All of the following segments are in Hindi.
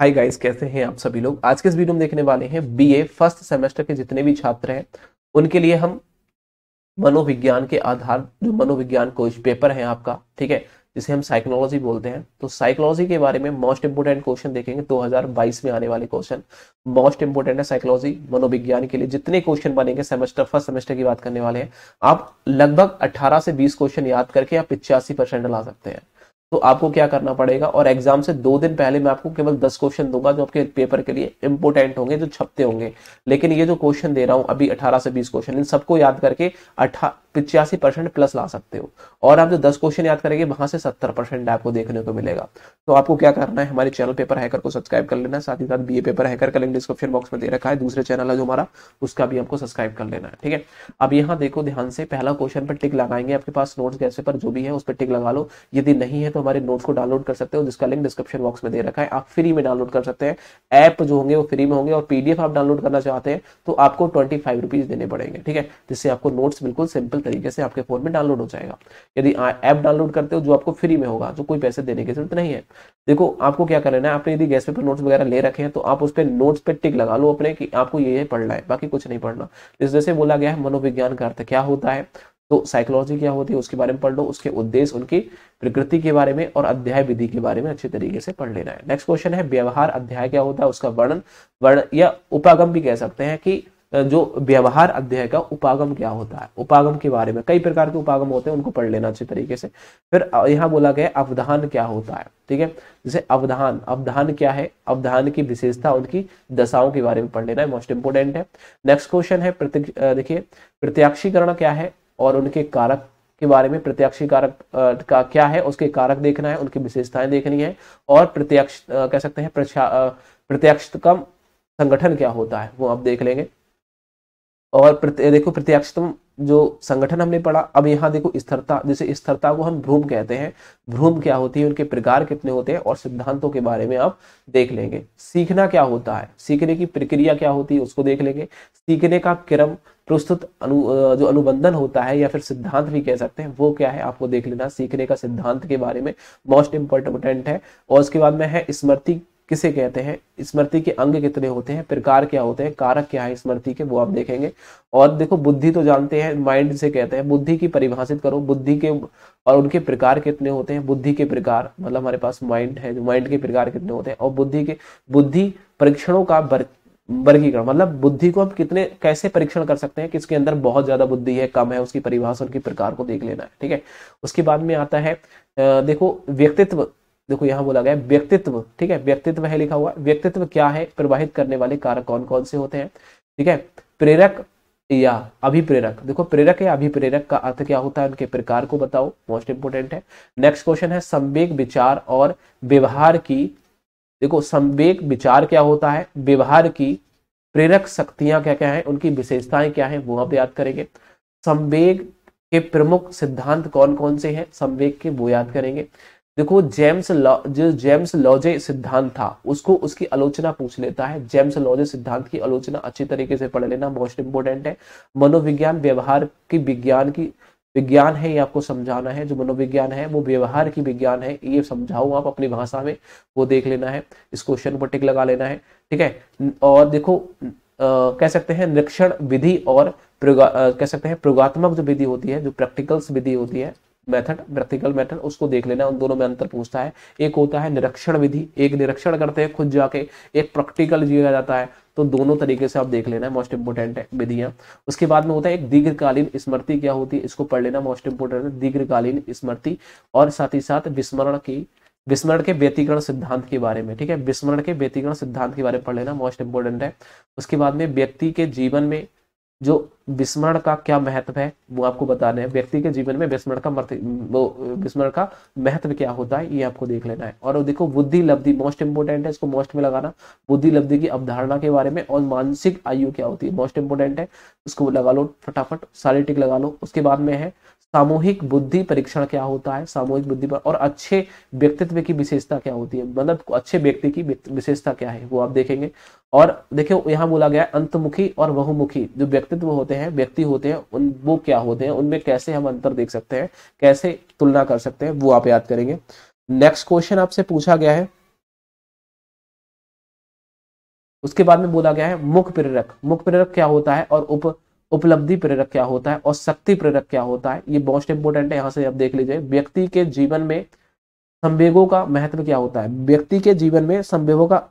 हाय गाइस कैसे हैं आप सभी लोग आज के इस वीडियो में देखने वाले हैं बीए फर्स्ट सेमेस्टर के जितने भी छात्र हैं उनके लिए हम मनोविज्ञान के आधार जो मनोविज्ञान कोच पेपर है आपका ठीक है जिसे हम साइकोलॉजी बोलते हैं तो साइकोलॉजी के बारे में मोस्ट इंपोर्टेंट क्वेश्चन देखेंगे 2022 में आने वाले क्वेश्चन मोस्ट इंपोर्टेंट है साइकोलॉजी मनोविज्ञान के लिए जितने क्वेश्चन बनेंगे सेमेस्टर फर्स्ट सेमेस्टर की बात करने वाले हैं आप लगभग 18 से 20 क्वेश्चन याद करके आप पिचासी परसेंट ला सकते हैं तो आपको क्या करना पड़ेगा और एग्जाम से दो दिन पहले मैं आपको केवल दस क्वेश्चन दूंगा जो आपके पेपर के लिए इंपोर्टेंट होंगे जो छपते होंगे लेकिन ये जो क्वेश्चन दे रहा हूँ अभी अठारह से बीस क्वेश्चन इन सबको याद करके अठा पिचासी परसेंट प्लस ला सकते हो और आप जो दस क्वेश्चन याद करेंगे वहां से सत्तर परसेंट आपको देखने को मिलेगा तो आपको क्या करना है हमारे चैनल पेपर हैकर को सब्सक्राइब कर लेना साथ ही साथ बी पेपर हैकर का लिंक डिस्क्रिप्शन बॉक्स में दे रखा है दूसरे चैनल है जो हमारा उसका भी आपको सब्सक्राइब कर लेना है ठीक है अब यहाँ देखो ध्यान से पहला क्वेश्चन पर टिक लगाएंगे आपके पास नोट्स कैसे पर जो भी है उस पर टिक लगा लो यदि नहीं है तो हमारे नोट्स को डाउनलोड कर सकते हो जिसका लिंक डिस्क्रिप्शन बॉक्स में दे रखा है आप फ्री में डाउनलोड कर सकते हैं ऐप जो होंगे वो फ्री में होंगे और पीडीएफ आप डाउनलोड करना चाहते हैं तो आपको ट्वेंटी देने पड़ेंगे ठीक है जिससे आपको नोट्स बिल्कुल सिंपल डिजिटल तरीके से आपके फ़ोन में डाउनलोड हो जाएगा यदि ऐप डाउनलोड करते हो जो आपको फ्री में होगा जो कोई पैसे देने की जरूरत नहीं है देखो आपको क्या करना है आपने यदि गैस पेपर नोट्स वगैरह ले रखे हैं तो आप उस पर नोट्स पे टिक लगा लो अपने कि आपको ये पढ़ना है बाकी कुछ नहीं पढ़ना इस जैसे बोला गया है मनोविज्ञान का अर्थ क्या होता है तो साइकोलॉजी क्या होती है उसके बारे में पढ़ लो उसके उद्देश्य उनकी प्रकृति के बारे में और अध्याय विधि के बारे में अच्छे तरीके से पढ़ लेना है नेक्स्ट क्वेश्चन है व्यवहार अध्याय क्या होता है उसका वर्णन वर्ण या उपागम भी कह सकते हैं कि जो व्यवहार अध्याय का उपागम क्या होता है उपागम के बारे में कई प्रकार के उपागम होते हैं उनको पढ़ लेना अच्छे तरीके से फिर यहाँ बोला गया अवधान क्या होता है ठीक है जैसे अवधान अवधान क्या है अवधान की विशेषता उनकी दशाओं के बारे में पढ़ लेना है मोस्ट इंपोर्टेंट है नेक्स्ट क्वेश्चन है देखिए प्रत्याक्षीकरण क्या है और उनके कारक के बारे में प्रत्यक्षी कारक का क्या है उसके कारक देखना है उनकी विशेषताएं देखनी है और प्रत्यक्ष कह सकते हैं प्रत्यक्ष संगठन क्या होता है वो आप देख लेंगे और प्रत्य, देखो प्रत्यक्षतम जो संगठन हमने पढ़ा अब यहाँ देखो स्थिरता जैसे स्थिरता को हम भ्रूम कहते हैं भ्रूम क्या होती है उनके प्रकार कितने होते हैं और सिद्धांतों के बारे में आप देख लेंगे सीखना क्या होता है सीखने की प्रक्रिया क्या होती है उसको देख लेंगे सीखने का क्रम प्रस्तुत अनु जो अनुबंधन होता है या फिर सिद्धांत भी कह सकते हैं वो क्या है आपको देख लेना सीखने का सिद्धांत के बारे में मोस्ट इम्पोर्टेंट है और उसके बाद में है स्मृति किसे कहते हैं स्मृति के अंग कितने होते हैं प्रकार क्या होते हैं कारक क्या है स्मृति के वो आप देखेंगे और देखो बुद्धि तो जानते हैं माइंड से कहते हैं बुद्धि की परिभाषित करो बुद्धि के और उनके प्रकार कितने होते हैं बुद्धि के प्रकार मतलब हमारे पास माइंड है जो माइंड के प्रकार कितने होते हैं और बुद्धि के बुद्धि परीक्षणों का वर्गीकरण मतलब बुद्धि को हम कितने कैसे परीक्षण कर सकते हैं किसके अंदर बहुत ज्यादा बुद्धि है कम है उसकी परिभाषा उनके प्रकार को देख लेना है ठीक है उसके बाद में आता है देखो व्यक्तित्व देखो यहां बोला गया व्यक्तित्व ठीक है व्यक्तित्व है लिखा हुआ व्यक्तित्व क्या है प्रवाहित करने वाले कारक कौन कौन से होते हैं ठीक है प्रेरक या अभिप्रेरक देखो प्रेरक या अभिप्रेरक का अर्थ क्या होता है उनके प्रकार को बताओ मोस्ट इंपोर्टेंट है नेक्स्ट क्वेश्चन है संवेग विचार और व्यवहार की देखो संवेग विचार क्या होता है व्यवहार की प्रेरक शक्तियां क्या क्या है उनकी विशेषताएं क्या है वो आप याद करेंगे संवेग के प्रमुख सिद्धांत कौन कौन से हैं संवेग के वो याद करेंगे देखो जेम्स जो जेम्स लॉजे सिद्धांत था उसको उसकी आलोचना पूछ लेता है जेम्स लॉजे सिद्धांत की आलोचना अच्छी तरीके से पढ़ लेना मोस्ट इंपोर्टेंट है मनोविज्ञान व्यवहार की विज्ञान की विज्ञान है ये आपको समझाना है जो मनोविज्ञान है वो व्यवहार की विज्ञान है ये समझाओ आप अपनी भाषा में वो देख लेना है इस क्वेश्चन को टिक लगा लेना है ठीक है और देखो आ, कह सकते हैं निरीक्षण विधि और आ, कह सकते हैं प्रयोगात्मक जो विधि होती है जो प्रैक्टिकल्स विधि होती है मेथड प्रैक्टिकल मेथड उसको देख लेना उन दोनों में अंतर पूछता है एक होता है निरीक्षण विधि एक निरीक्षण करते हैं खुद जाके एक प्रैक्टिकल जिया जाता है तो दोनों तरीके से आप देख लेना है मोस्ट इंपोर्टेंट विधियां उसके बाद में होता है एक दीर्घकालीन स्मृति क्या होती है इसको पढ़ लेना मोस्ट इंपोर्टेंट है दीर्घकालीन स्मृति और साथ ही साथ विस्मरण की विस्मरण के व्यतीकरण सिद्धांत के बारे में ठीक है विस्मरण के व्यतीकरण सिद्धांत के बारे में पढ़ लेना मोस्ट इंपोर्टेंट है उसके बाद में व्यक्ति के जीवन में जो विस्मरण का क्या महत्व है वो आपको बताने हैं व्यक्ति के जीवन में विस्मरण का वो विस्मरण का महत्व क्या होता है ये आपको देख लेना है और देखो बुद्धि लब्धि मोस्ट इंपोर्टेंट है इसको मोस्ट में लगाना बुद्धि लब्धि की अवधारणा के बारे में और मानसिक आयु क्या होती है मोस्ट इंपोर्टेंट है इसको लगा लो फटाफट सारे टिक लगा लो उसके बाद में है सामूहिक बुद्धि परीक्षण क्या होता है सामूहिक बुद्धि पर और अच्छे व्यक्तित्व की विशेषता क्या होती है मतलब अच्छे व्यक्ति की विशेषता क्या है वो आप देखेंगे और देखिए यहाँ बोला गया अंतमुखी और बहुमुखी जो व्यक्तित्व होते हैं व्यक्ति होते हैं उन वो क्या होते हैं उनमें कैसे हम अंतर देख सकते हैं कैसे तुलना कर सकते हैं वो आप याद करेंगे नेक्स्ट क्वेश्चन आपसे पूछा गया है उसके बाद में बोला गया है मुख प्रेरक मुख प्रेरक क्या होता है और उप उपलब्धि प्रेरक क्या होता है और शक्ति प्रेरक क्या होता है ये मोस्ट इंपोर्टेंट है यहाँ से आप देख लीजिए व्यक्ति के जीवन में संवेगों का महत्व क्या होता है व्यक्ति के जीवन में संवेगों का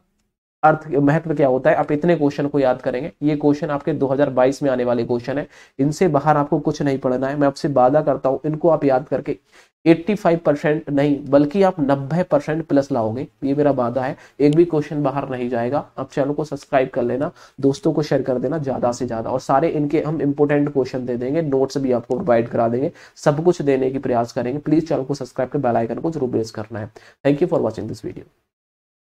अर्थ महत्व क्या होता है आप इतने क्वेश्चन को याद करेंगे ये क्वेश्चन आपके 2022 में आने वाले क्वेश्चन है इनसे बाहर आपको कुछ नहीं पढ़ना है मैं आपसे वादा करता हूँ इनको आप याद करके 85 परसेंट नहीं बल्कि आप 90 परसेंट प्लस लाओगे ये मेरा वादा है एक भी क्वेश्चन बाहर नहीं जाएगा आप चैनल को सब्सक्राइब कर लेना दोस्तों को शेयर कर देना ज़्यादा से ज़्यादा और सारे इनके हम इंपोर्टेंट क्वेश्चन दे देंगे नोट्स भी आपको प्रोवाइड करा देंगे सब कुछ देने की प्रयास करेंगे प्लीज़ चैनल को सब्सक्राइब कर बेलाइकन को जरूर प्रेस करना है thank you for watching this video